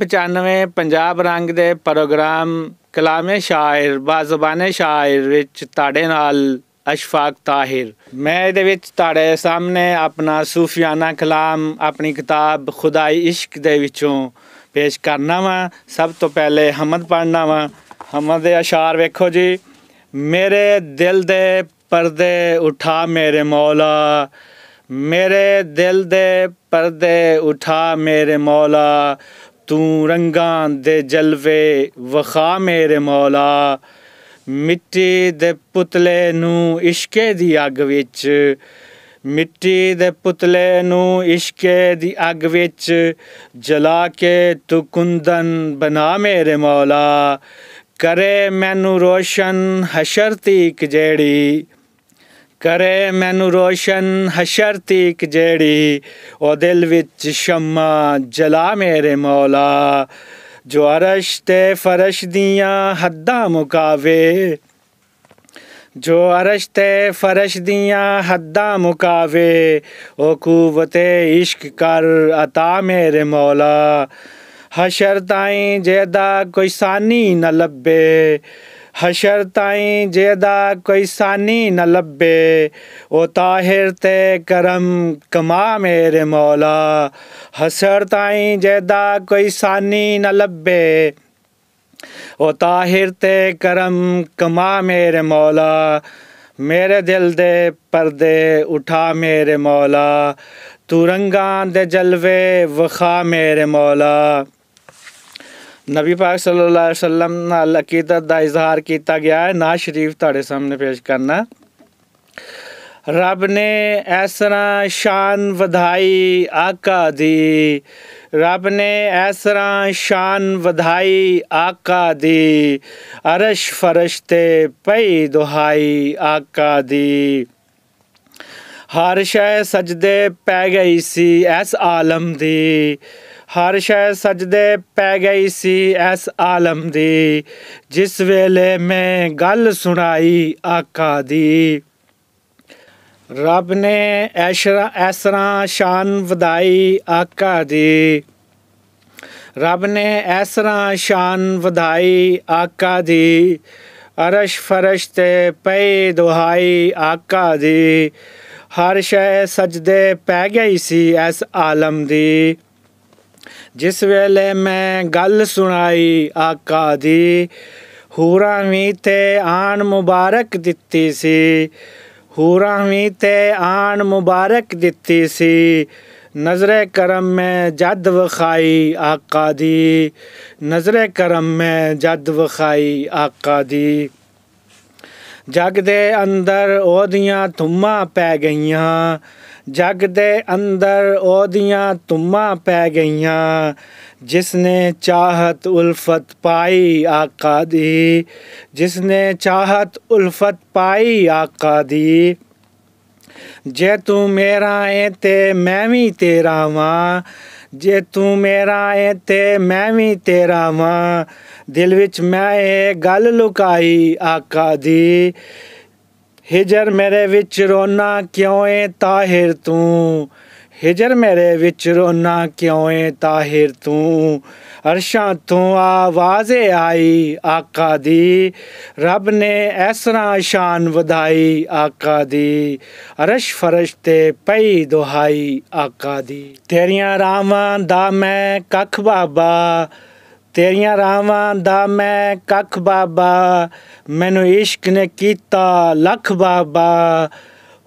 95 ਪੰਜਾਬ ਰੰਗ ਦੇ ਪ੍ਰੋਗਰਾਮ ਕਲਾਮੇ ਸ਼ਾਇਰ ਬਾਜ਼ਬਾਨੇ ਸ਼ਾਇਰ ਵਿੱਚ ਤੁਹਾਡੇ ਨਾਲ ਅਸ਼ਫਾਕ ਤਾਹਿਰ ਮੈਂ ਇਹਦੇ ਵਿੱਚ ਤੁਹਾਡੇ ਸਾਹਮਣੇ ਆਪਣਾ ਸੂਫੀਆਨਾ ਕਲਾਮ ਆਪਣੀ ਕਿਤਾਬ ਖੁਦਾਈ ਇਸ਼ਕ ਦੇ ਵਿੱਚੋਂ ਪੇਸ਼ ਕਰਨਾ ਵਾ ਸਭ ਤੋਂ ਪਹਿਲੇ ਹਮਦ ਪੜਨਾ ਵਾ ਹਮਦ ਦੇ ਅਸ਼ਾਰ ਵੇਖੋ ਜੀ ਮੇਰੇ ਦਿਲ ਦੇ ਪਰਦੇ ਉਠਾ ਮੇਰੇ ਮੌਲਾ ਮੇਰੇ ਦਿਲ ਦੇ ਪਰਦੇ ਉਠਾ ਮੇਰੇ ਮੌਲਾ ਤੂੰ ਰੰਗਾਂ ਦੇ ਜਲਵੇ ਵਖਾ ਮੇਰੇ ਮੌਲਾ ਮਿੱਟੀ ਦੇ ਪੁਤਲੇ ਨੂੰ ਇਸ਼ਕੇ ਦੀ ਅੱਗ ਵਿੱਚ ਮਿੱਟੀ ਦੇ ਪੁਤਲੇ ਨੂੰ ਇਸ਼ਕੇ ਦੀ ਅੱਗ ਵਿੱਚ ਜਲਾ ਕੇ ਤੂੰ ਕੁੰਦਨ ਬਣਾ ਮੇਰੇ ਮੌਲਾ ਕਰੇ ਮੈਨੂੰ ਰੋਸ਼ਨ ਹਸ਼ਰ ਤੀਕ ਜਿਹੜੀ ਕਰੇ ਮੈਨੂੰ ਰੋਸ਼ਨ ਹਸ਼ਰ ਤੀਕ ਜਿਹੜੀ ਉਹ ਦਿਲ ਵਿੱਚ ਸ਼ਮਾ ਜਲਾ ਮੇਰੇ ਮੌਲਾ ਜੋ ਅਰਸ਼ ਤੇ ਫਰਸ਼ ਦੀਆਂ ਹੱਦਾਂ ਮੁਕਾਵੇ ਜੋ ਅਰਸ਼ ਤੇ ਫਰਸ਼ ਦੀਆਂ ਹੱਦਾਂ ਮੁਕਾਵੇ ਉਹ ਕੂਵਤੇ ਇਸ਼ਕ ਕਰ ਅਤਾ ਮੇਰੇ ਮੌਲਾ ਹਸ਼ਰ ਤਾਈਂ ਜਿਹਦਾ ਕੋਈ ਸਾਨੀ ਨ ਲੱਭੇ हशर ताईं जेदा कोई सानी न लबे ओ ताहिर ते करम कमा मेरे मौला हसर ताईं जेदा कोई सानी न लबे ओ ताहिर ते करम ਕਮਾ ਮੇਰੇ ਮੌਲਾ ਮੇਰੇ ਦਿਲ ਦੇ ਪਰਦੇ ਉਠਾ ਮੇਰੇ ਮੌਲਾ ਤੂੰ ਰੰਗਾਂ ਦੇ ਜਲਵੇ ਵਖਾ ਮੇਰੇ ਮੌਲਾ ਨਬੀ ਪਾਕ ਸੱਲੱਲਾਹੁ ਅਲੈਹਿ ਵਸੱਲਮ ਨਾਲ ਅਕੀਦਤ ਦਾ ਇਜ਼ਹਾਰ ਕੀਤਾ ਗਿਆ ਹੈ ਨਾ ਸ਼ਰੀਫ ਤੁਹਾਡੇ ਸਾਹਮਣੇ ਪੇਸ਼ ਕਰਨਾ ਰੱਬ ਨੇ ਇਸ ਤਰ੍ਹਾਂ ਸ਼ਾਨ ਵਧਾਈ ਆਕਾ ਦੀ ਰੱਬ ਨੇ ਇਸ ਤਰ੍ਹਾਂ ਸ਼ਾਨ ਵਧਾਈ ਆਕਾ ਦੀ ਅਰਸ਼ ਫਰਸ਼ ਤੇ ਪਈ ਦੁਹਾਈ ਆਕਾ ਦੀ ਹਰ ਸ਼ੈ ਸਜਦੇ ਪੈ ਗਈ ਸੀ ਇਸ ਆਲਮ ਦੀ ਹਰ ਸ਼ੈ ਸਜਦੇ ਪੈ ਗਈ ਸੀ ਐਸ ਆਲਮ ਦੀ ਜਿਸ ਵੇਲੇ ਮੈਂ ਗੱਲ ਸੁਣਾਈ ਆਕਾ ਦੀ ਰੱਬ ਨੇ ਐਸ਼ਰਾ ਐਸਰਾ ਸ਼ਾਨ ਵਧਾਈ ਆਕਾ ਦੀ ਰੱਬ ਨੇ ਐਸਰਾ ਸ਼ਾਨ ਵਧਾਈ ਆਕਾ ਦੀ ਅਰਸ਼ ਫਰਸ਼ ਤੇ ਪਏ ਦੁਹਾਈ ਆਕਾ ਦੀ ਹਰ ਸ਼ੈ ਸਜਦੇ ਪੈ ਗਈ ਸੀ ਐਸ ਆਲਮ ਦੀ ਜਿਸ ਵੇਲੇ ਮੈਂ ਗੱਲ ਸੁਣਾਈ ਆਕਾ ਦੀ ਹੂਰਾ ਵੀ ਤੇ ਆਣ ਮੁਬਾਰਕ ਦਿੱਤੀ ਸੀ ਹੂਰਾ ਵੀ ਤੇ ਆਣ ਮੁਬਾਰਕ ਦਿੱਤੀ ਸੀ ਨਜ਼ਰ ਕਰਮ ਮੈਂ ਜਦ ਵਖਾਈ ਆਕਾ ਦੀ ਨਜ਼ਰ ਕਰਮ ਮੈਂ ਜਦ ਵਖਾਈ ਆਕਾ ਦੀ ਜਗ ਦੇ ਅੰਦਰ ਉਹਦੀਆਂ ਧੁੰਮਾਂ ਪੈ ਗਈਆਂ ਜਗ ਦੇ ਅੰਦਰ ਉਹਦੀਆਂ ਤੁਮਾਂ ਪੈ ਗਈਆਂ ਜਿਸ ਨੇ ਚਾਹਤ ਉਲਫਤ ਪਾਈ ਆਕਾ ਦੀ ਜਿਸ ਨੇ ਚਾਹਤ ਉਲਫਤ ਪਾਈ ਆਕਾ ਦੀ ਜੇ ਤੂੰ ਮੇਰਾ ਐ ਤੇ ਮੈਂ ਵੀ ਤੇਰਾ ਵਾਂ ਜੇ ਤੂੰ ਮੇਰਾ ਐ ਤੇ ਮੈਂ ਵੀ ਤੇਰਾ ਵਾਂ ਦਿਲ ਵਿੱਚ ਮੈਂ ਇਹ ਗੱਲ ਲੁਕਾਈ ਆਕਾ ਦੀ ਹਿਜਰ ਮੇਰੇ ਵਿੱਚ ਰੋਣਾ ਕਿਉਂ ਏ ਤਾਹਿਰ ਤੂੰ ਹਿਜਰ ਮੇਰੇ ਵਿੱਚ ਰੋਣਾ ਕਿਉਂ ਏ ਤਾਹਿਰ ਤੂੰ ਅਰਸ਼ਾਂ ਤੋਂ ਆਵਾਜ਼ ਆਈ ਆਕਾ ਦੀ ਰੱਬ ਨੇ ਐਸਰਾ ਸ਼ਾਨ ਵਧਾਈ ਆਕਾ ਦੀ ਅਰਸ਼ ਫਰਸ਼ ਤੇ ਪਈ ਦੁਹਾਈ ਆਕਾ ਦੀ ਤੇਰੀਆਂ ਰਾਮਾਂ ਦਾ ਮੈਂ ਕੱਖ ਬਾਬਾ ਤੇਰੀਆਂ ਰਾਵਾਂ ਦਾ ਮੈਂ ਕੱਖ ਬਾਬਾ ਮੈਨੂੰ ਇਸ਼ਕ ਨੇ ਕੀਤਾ ਲੱਖ ਬਾਬਾ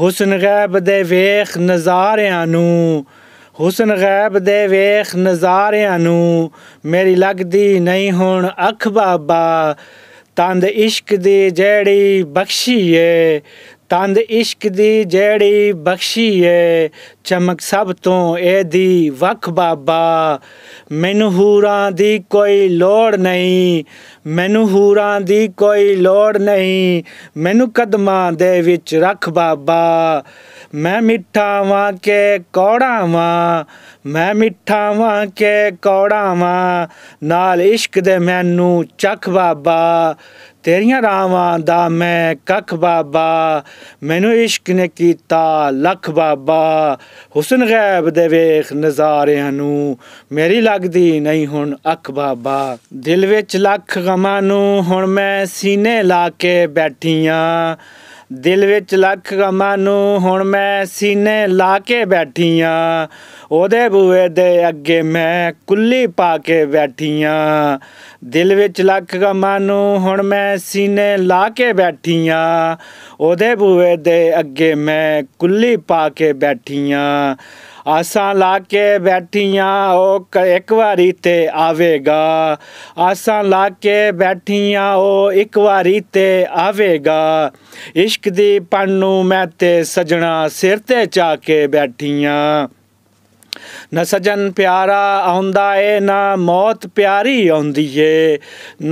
ਹੁਸਨ ਗੈਬ ਦੇ ਵੇਖ ਨਜ਼ਾਰਿਆਂ ਨੂੰ ਹੁਸਨ ਗੈਬ ਦੇ ਵੇਖ ਨਜ਼ਾਰਿਆਂ ਨੂੰ ਮੇਰੀ ਲੱਗਦੀ ਨਹੀਂ ਹੁਣ ਅੱਖ ਬਾਬਾ ਤੰਦ ਇਸ਼ਕ ਦੇ ਜਿਹੜੀ ਬਖਸ਼ੀ ਏ ਤੰਦ ਇਸ਼ਕ ਦੀ ਜਿਹੜੀ ਬਖਸ਼ੀ ਏ ਚਮਕ ਸਭ ਤੋਂ ਇਹਦੀ ਵਖ ਬਾਬਾ ਮੈਨੂੰ ਹੂਰਾਂ ਦੀ ਕੋਈ ਲੋੜ ਨਹੀਂ ਮੈਨੂੰ ਹੂਰਾਂ ਦੀ ਕੋਈ ਲੋੜ ਨਹੀਂ ਮੈਨੂੰ ਕਦਮਾਂ ਦੇ ਵਿੱਚ ਰੱਖ ਬਾਬਾ ਮੈਂ ਮਿੱਠਾ ਵਾਂ ਕੇ ਕੌੜਾ ਵਾਂ ਮੈਂ ਮਿੱਠਾ ਵਾਂ ਕੇ ਕੌੜਾ ਵਾਂ ਨਾਲ ਇਸ਼ਕ ਦੇ ਮੈਨੂੰ ਚੱਖ ਬਾਬਾ ਤੇਰੀਆਂ ਰਾਵਾਂ ਦਾ ਮੈਂ ਕੱਖ ਬਾਬਾ ਮੈਨੂੰ ਇਸ਼ਕ ਨੇ ਕੀਤਾ ਲੱਖ ਬਾਬਾ ਹੁਸਨ ਗੈਬ ਦੇ ਵੇਖ ਨਜ਼ਾਰਿਆਂ ਨੂੰ ਮੇਰੀ ਲੱਗਦੀ ਨਹੀਂ ਹੁਣ ਅੱਖ ਬਾਬਾ ਦਿਲ ਵਿੱਚ ਲੱਖ ਗਮਾਂ ਨੂੰ ਹੁਣ ਮੈਂ ਸੀਨੇ ਲਾ ਕੇ ਬੈਠੀਆਂ ਦਿਲ ਵਿੱਚ ਲੱਖ ਗਮਾਂ ਨੂੰ ਹੁਣ ਮੈਂ ਸੀਨੇ ਲਾ ਕੇ ਬੈਠੀਆਂ ਉਹਦੇ ਬੂਏ ਦੇ ਅੱਗੇ ਮੈਂ ਕੁੱਲੀ ਪਾ ਕੇ ਬੈਠੀਆਂ ਦਿਲ ਵਿੱਚ ਲੱਖ ਗਮਾਂ ਨੂੰ ਹੁਣ ਮੈਂ ਸੀਨੇ ਲਾ ਕੇ ਬੈਠੀਆਂ ਉਹਦੇ ਬੂਏ ਦੇ ਅੱਗੇ ਮੈਂ ਕੁੱਲੀ ਪਾ ਕੇ ਬੈਠੀਆਂ ਆਸਾਂ ਲਾ ਕੇ ਬੈਠੀਆਂ ਉਹ ਇੱਕ ਵਾਰੀ ਤੇ ਆਵੇਗਾ ਆਸਾਂ ਲਾ ਕੇ ਬੈਠੀਆਂ ਉਹ ਇੱਕ ਵਾਰੀ ਤੇ ਆਵੇਗਾ ਇਸ਼ਕ ਦੀ ਪੰਨੂ ਮੈਂ ਤੇ ਸਜਣਾ ਸਿਰ ਤੇ ਚਾ ਕੇ ਬੈਠੀਆਂ ਨਾ ਸਜਨ ਪਿਆਰਾ ਆਉਂਦਾ ਏ ਨਾ ਮੌਤ ਪਿਆਰੀ ਆਉਂਦੀ ਏ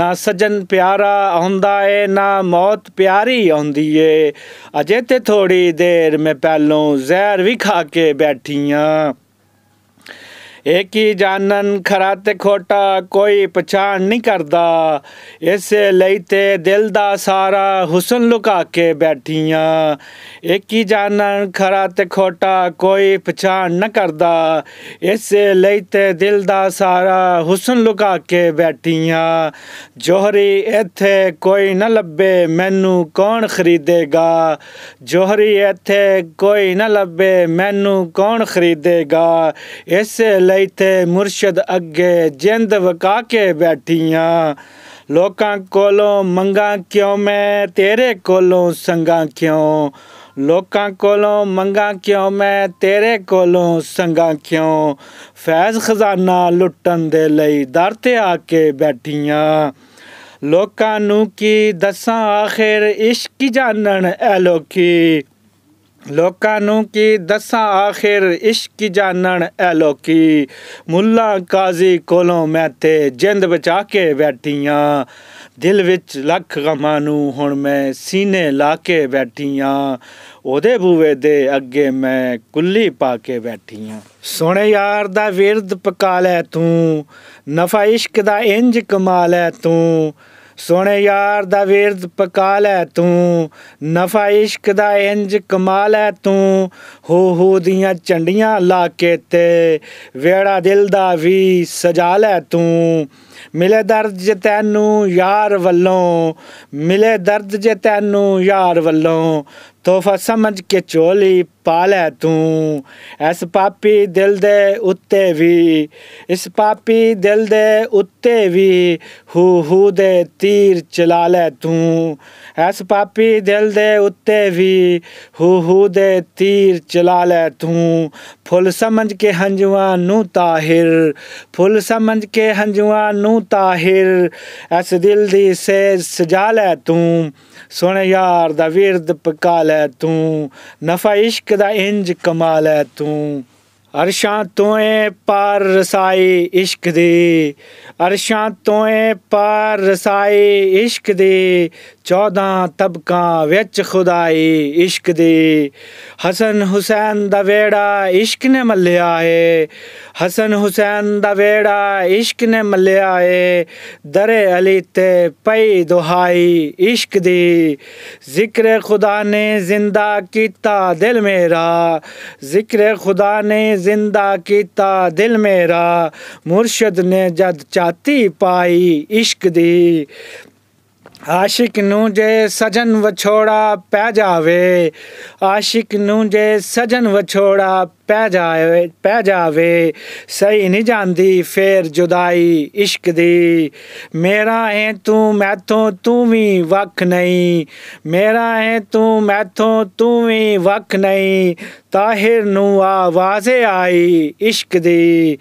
ਨਾ ਸਜਨ ਪਿਆਰਾ ਆਉਂਦਾ ਏ ਨਾ ਮੌਤ ਪਿਆਰੀ ਆਉਂਦੀ ਏ ਅਜੇ ਤੇ ਥੋੜੀ ਦੇਰ ਮੈਂ ਪਹਿਲੋਂ ਜ਼ਹਿਰ ਵੀ ਖਾ ਕੇ ਬੈਠੀ ਆਂ ਏਕੀ ਜਾਣਨ ਖਰਾ ਤੇ ਖੋਟਾ ਕੋਈ ਪਛਾਣ ਨਹੀਂ ਕਰਦਾ ਇਸੇ ਲਈ ਤੇ ਦਿਲ ਦਾ ਸਾਰਾ ਹੁਸਨ ਲੁਕਾ ਕੇ ਬੈਠੀਆਂ ਏਕੀ ਜਾਣਨ ਖਰਾ ਤੇ ਖੋਟਾ ਕੋਈ ਪਛਾਣ ਨਾ ਕਰਦਾ ਇਸੇ ਲਈ ਤੇ ਦਿਲ ਦਾ ਸਾਰਾ ਹੁਸਨ ਲੁਕਾ ਕੇ ਬੈਠੀਆਂ ਜੋਹਰੀ ਇੱਥੇ ਕੋਈ ਨਾ ਲੱਭੇ ਮੈਨੂੰ ਕੌਣ ਖਰੀਦੇਗਾ ਜੋਹਰੀ ਇੱਥੇ ਕੋਈ ਨਾ ਲੱਭੇ ਮੈਨੂੰ ਕੌਣ ਖਰੀਦੇਗਾ ਇਸੇ इतने मुरशद अगे जिंद वका के बैठी हाँ लोगों को मंगा क्यों मैं तेरे को संगा क्यों लोगों को मंगा क्यों मैं तेरे को संगा क्यों फैज खजाना लुट्टन दे दर ते आके बैठी हाँ लोगों दसा आखिर इश्क जानन एलोकी ਲੋਕਾਂ ਨੂੰ ਕੀ ਦੱਸਾਂ ਆਖਿਰ ਇਸ਼ਕ ਜਾਣਨ ਐ ਲੋਕੀ ਮੁੱਲਾ ਕਾਜ਼ੀ ਕੋਲੋਂ ਮੈਂ ਤੇ ਜਿੰਦ ਬਚਾ ਕੇ ਬੈਠੀਆਂ ਦਿਲ ਵਿੱਚ ਲੱਖ ਗਮਾਂ ਨੂੰ ਹੁਣ ਮੈਂ ਸੀਨੇ ਲਾ ਕੇ ਬੈਠੀਆਂ ਉਹਦੇ ਬੂਵੇ ਦੇ ਅੱਗੇ ਮੈਂ ਕੁੱਲੀ ਪਾ ਕੇ ਬੈਠੀਆਂ ਸੋਹਣੇ ਯਾਰ ਦਾ ਵਿਰਦ ਪਕਾ ਲੈ ਤੂੰ ਨਫਾ ਇਸ਼ਕ ਦਾ ਇੰਜ ਕਮਾ ਲੈ ਤੂੰ ਸੋਹਣੇ ਯਾਰ ਦਾ ਵੇਰਦ ਪਕਾ ਲੈ ਤੂੰ ਨਫਾ ਇਸ਼ਕ ਦਾ ਇੰਜ ਕਮਾਲ ਹੈ ਤੂੰ ਹੋ ਹੋ ਦੀਆਂ ਚੰਡੀਆਂ ਲਾ ਕੇ ਤੇ ਵੇੜਾ ਦਿਲ ਦਾ ਵੀ ਸਜਾ ਲੈ ਤੂੰ ਮਿਲੇ ਦਰਦ ਜੇ ਤੈਨੂੰ ਯਾਰ ਵੱਲੋਂ ਮਿਲੇ ਦਰਦ ਜੇ ਤੈਨੂੰ ਯਾਰ ਵੱਲੋਂ ਤੋਹਫਾ ਸਮਝ ਕੇ ਚੋਲੀ ਪਾ ਲੈ ਤੂੰ ਇਸ ਪਾਪੀ ਦਿਲ ਦੇ ਉੱਤੇ ਵੀ ਇਸ ਪਾਪੀ ਦਿਲ ਦੇ ਉੱਤੇ ਵੀ ਹੂ ਹੂ ਦੇ ਤੀਰ ਚਲਾ ਲੈ ਤੂੰ ਇਸ ਪਾਪੀ ਦਿਲ ਦੇ ਉੱਤੇ ਵੀ ਹੂ ਹੂ ਦੇ ਤੀਰ ਚਲਾ ਲੈ ਤੂੰ ਫੁੱਲ ਸਮਝ ਕੇ ਹੰਝੂਆਂ ਨੂੰ ਤਾਹਿਰ ਫੁੱਲ ਸਮਝ ਕੇ ਹੰਝੂਆਂ ਨੂੰ ਤਾਹਿਰ ਇਸ ਦਿਲ ਦੀ ਸੇਜ ਸਜਾ ਲੈ ਤੂੰ ਸੋਹਣੇ ਯਾਰ ਦਾ ਵਿਰਦ ਪਕਾ ਲੈ ਤੂੰ ਨਫਾ ਇਸ਼ਕ ਦਾ ਇੰਜ ਕਮਾਲ ਹੈ ਤੂੰ ਅਰਸ਼ਾਂ ਤੋਂ ਏ ਪਾਰ ਰਸਾਈ ਇਸ਼ਕ ਦੇ ਅਰਸ਼ਾਂ ਤੋਂ ਏ ਪਾਰ ਰਸਾਈ ਇਸ਼ਕ ਦੇ चौदह तबक बिच खुदाई इश्क दी हसन हुसैन दा वेड़ा इश्क ने मल्या है हसन हुसैन द वेड़ा इश्क ने मल्या है दरे अली ते पई दुहाई इश्क दी जिक्र खुदा ने जिंदा कीता दिल मेरा जिक्र खुदा ने जिंदा कीता दिल मेरा मुर्शद ने जद चाती पाई इश्क दी ਆਸ਼ਿਕ ਨੂੰ ਜੇ ਸਜਨ ਵਿਛੋੜਾ ਪੈ ਜਾਵੇ ਆਸ਼ਿਕ ਨੂੰ ਜੇ ਸਜਨ ਵਿਛੋੜਾ ਪੈ ਜਾਵੇ ਪੈ ਜਾਵੇ ਸਹੀ ਨਹੀਂ ਜਾਂਦੀ ਫੇਰ ਜੁਦਾਈ ਇਸ਼ਕ ਦੀ ਮੇਰਾ ਹੈ ਤੂੰ ਮੈਥੋਂ ਤੂੰ ਵੀ ਵੱਖ ਨਹੀਂ ਮੇਰਾ ਹੈ ਤੂੰ ਮੈਥੋਂ ਤੂੰ ਵੀ ਵੱਖ ਨਹੀਂ ਤਾਹਿਰ ਨੂੰ ਆਵਾਜ਼ ਆਈ ਇਸ਼ਕ ਦੀ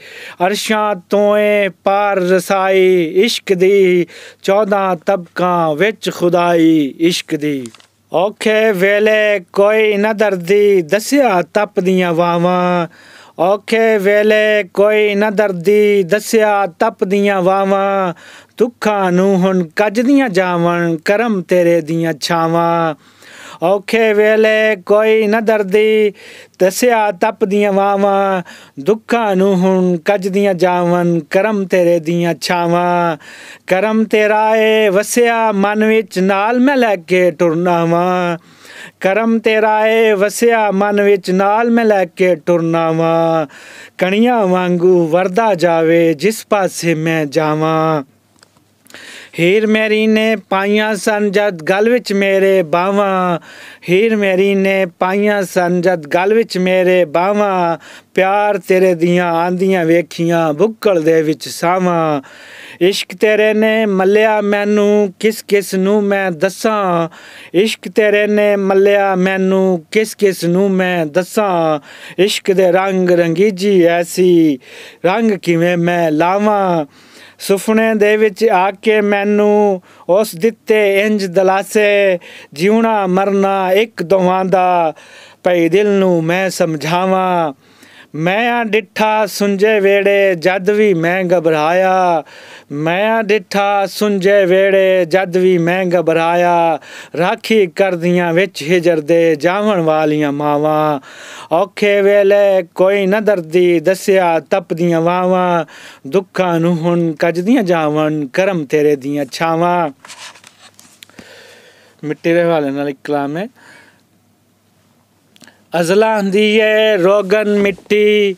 ਅਰਸ਼ਾਂ ਤੋਂ ਪਾਰ ਰਸਾਈ ਇਸ਼ਕ ਦੀ 14 ਤਬਕਾਂ ਵਿੱਚ ਖੁਦਾਈ ਇਸ਼ਕ ਦੀ ਔਖੇ ਵੇਲੇ ਕੋਈ ਨਾ ਦਰਦੀ ਦੱਸਿਆ ਤਪਦੀਆਂ ਵਾਵਾਂ ਔਖੇ ਵੇਲੇ ਕੋਈ ਨਾ ਦਰਦੀ ਦੱਸਿਆ ਤਪਦੀਆਂ ਵਾਵਾਂ ਦੁੱਖਾਂ ਨੂੰ ਹੁਣ ਕੱਜਦੀਆਂ ਜਾਵਣ ਕਰਮ ਤੇਰੇ ਦੀਆਂ ਛਾਵਾਂ ਔਖੇ ਵੇਲੇ ਕੋਈ ਨਾ ਦਰਦੀ ਤਸਿਆ ਤਪਦੀਆਂ ਵਾਵਾਂ ਦੁੱਖਾਂ ਨੂੰ ਹੁਣ ਕੱਜਦੀਆਂ ਜਾਵਨ ਕਰਮ ਤੇਰੇ ਦੀਆਂ ਛਾਵਾਂ ਕਰਮ ਤੇਰਾ ਏ ਵਸਿਆ ਮਨ ਵਿੱਚ ਨਾਲ ਮੈਂ ਲੈ ਕੇ ਟੁਰਨਾ ਵਾਂ ਕਰਮ ਤੇਰਾ ਏ ਵਸਿਆ ਮਨ ਵਿੱਚ ਨਾਲ ਮੈਂ ਲੈ ਕੇ ਟੁਰਨਾ ਵਾਂ ਕਣੀਆਂ ਵਾਂਗੂ ਵਰਦਾ ਜਾਵੇ ਜਿਸ ਪਾਸੇ ਮੈਂ ਜਾਵਾਂ ਹੀਰ ਮੇਰੀ ਨੇ ਪਾਈਆਂ ਸਨ ਜਦ ਗਲ ਵਿੱਚ ਮੇਰੇ ਬਾਵਾ ਹੀਰ ਮੇਰੀ ਨੇ ਪਾਈਆਂ ਸਨ ਜਦ ਗਲ ਵਿੱਚ ਮੇਰੇ ਬਾਵਾ ਪਿਆਰ ਤੇਰੇ ਦੀਆਂ ਆਂਦੀਆਂ ਵੇਖੀਆਂ ਬੁੱਕਲ ਦੇ ਵਿੱਚ ਸਾਵਾ ਇਸ਼ਕ ਤੇਰੇ ਨੇ ਮੱਲਿਆ ਮੈਨੂੰ ਕਿਸ ਕਿਸ ਨੂੰ ਮੈਂ ਦੱਸਾਂ ਇਸ਼ਕ ਤੇਰੇ ਨੇ ਮੱਲਿਆ ਮੈਨੂੰ ਕਿਸ ਕਿਸ ਨੂੰ ਮੈਂ ਦੱਸਾਂ ਇਸ਼ਕ ਦੇ ਰੰਗ ਰੰਗੀਜੀ ਐਸੀ ਰੰਗ ਕਿਵੇਂ ਮੈਂ ਲਾਵਾਂ ਸੁਪਨੇ ਦੇ ਵਿੱਚ ਆ ਕੇ ਮੈਨੂੰ ਉਸ ਦਿੱਤੇ ਇੰਜ ਦਲਾਸੇ ਜਿਉਣਾ ਮਰਨਾ ਇੱਕ ਦੋਹਾਂ ਦਾ ਪਈ ਦਿਲ ਨੂੰ ਮੈਂ ਸਮਝਾਵਾਂ ਮੈਂ ਆ ਡਿੱਠਾ ਸੁੰਜੇ ਵੇੜੇ ਜਦ ਵੀ ਮੈਂ ਘਬਰਾਇਆ ਮੈਂ ਆ ਡਿੱਠਾ ਸੁੰਜੇ ਵੇੜੇ ਜਦ ਵੀ ਮੈਂ ਘਬਰਾਇਆ ਰਾਖੀ ਕਰਦੀਆਂ ਵਿੱਚ ਹਿਜਰ ਦੇ ਜਾਵਣ ਵਾਲੀਆਂ ਮਾਵਾਂ ਔਖੇ ਵੇਲੇ ਕੋਈ ਨਾ ਦਰਦੀ ਦੱਸਿਆ ਤਪਦੀਆਂ ਵਾਵਾਂ ਦੁੱਖਾਂ ਨੂੰ ਹੁਣ ਕੱਜਦੀਆਂ ਜਾਵਣ ਕਰਮ ਤੇਰੇ ਦੀਆਂ ਛਾਵਾਂ ਮਿੱਟੀ ਦੇ ਹਵਾਲੇ ਨਾਲ ਇੱਕ ਕਲਾਮ ਹੈ ਅਜ਼ਲਾ ਹੁੰਦੀ ਹੈ ਰੋਗਨ ਮਿੱਟੀ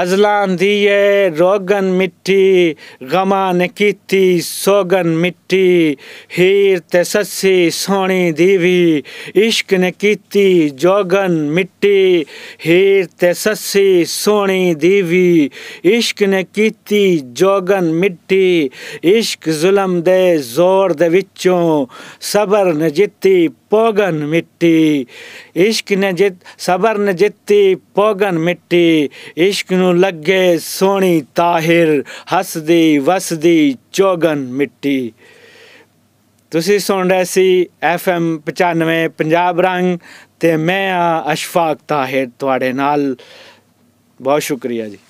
ਅਜ਼ਲਾਂ azlandiye rogan mitti gama ਕੀਤੀ ਸੋਗਨ mitti ਹੀਰ ਤੇ ਸੱਸੀ ਸੋਹਣੀ ਦੀਵੀ ਇਸ਼ਕ ਨੇ ਕੀਤੀ ਜੋਗਨ ਮਿੱਟੀ ਹੀਰ ਤੇ ਸੱਸੀ ਸੋਹਣੀ ਦੀਵੀ ਇਸ਼ਕ ਨੇ ਕੀਤੀ ਜੋਗਨ ਮਿੱਟੀ ਇਸ਼ਕ ਜ਼ੁਲਮ ਦੇ ਜ਼ੋਰ ਦੇ ਵਿੱਚੋਂ ਸਬਰ ਨੇ ਜਿੱਤੀ ਪੋਗਨ ਮਿੱਟੀ ਇਸ਼ਕ ਨੇ ਜਿੱਤ ਸਬਰ ਨੇ ਜਿੱਤੀ ਪੋਗਨ ਮਿੱਟੀ ਇਸ਼ਕ ਨੂੰ ਲੱਗੇ ਸੋਹਣੀ ਤਾਹਿਰ ਹੱਸਦੀ ਵਸਦੀ ਚੋਗਨ ਮਿੱਟੀ ਤੁਸੀਂ ਸੁਣ ਰਹੇ ਸੀ ਐਫ ਐਮ 95 ਪੰਜਾਬ ਰੰਗ ਤੇ ਮੈਂ ਆ ਅਸ਼ਫਾਕ ਤਾਹਿਰ ਤੁਹਾਡੇ ਨਾਲ ਬਹੁਤ ਸ਼ੁਕਰੀਆ ਜੀ